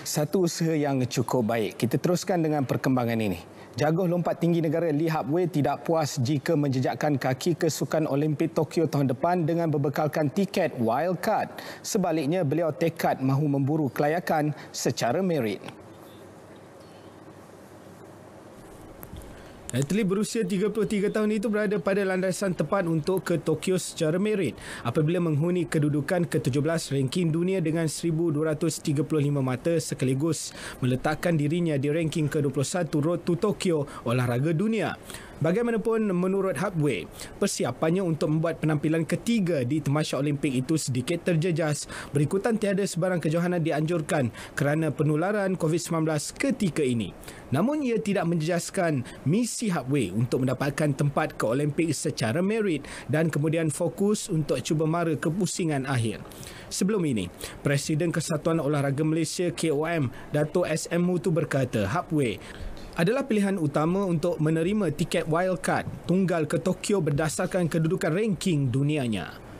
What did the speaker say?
Satu usaha yang cukup baik. Kita teruskan dengan perkembangan ini. Jaguh lompat tinggi negara Li Hapwe tidak puas jika menjejakkan kaki ke Sukan Olimpik Tokyo tahun depan dengan berbekalkan tiket wildcard. Sebaliknya, beliau tekad mahu memburu kelayakan secara merit. Atlet berusia 33 tahun itu berada pada landasan tepat untuk ke Tokyo secara merit apabila menghuni kedudukan ke-17 ranking dunia dengan 1,235 mata sekaligus meletakkan dirinya di ranking ke-21 road to Tokyo olahraga dunia. Bagaimanapun menurut Hardway, persiapannya untuk membuat penampilan ketiga di Temasya Olimpik itu sedikit terjejas. Berikutan tiada sebarang kejohanan dianjurkan kerana penularan COVID-19 ketika ini. Namun ia tidak menjejaskan misi Hardway untuk mendapatkan tempat ke Olimpik secara merit dan kemudian fokus untuk cuba mara kepusingan akhir. Sebelum ini, Presiden Kesatuan Olahraga Malaysia KOM, Dato' SM Mutu berkata, Hardway adalah pilihan utama untuk menerima tiket wildcard tunggal ke Tokyo berdasarkan kedudukan ranking dunianya.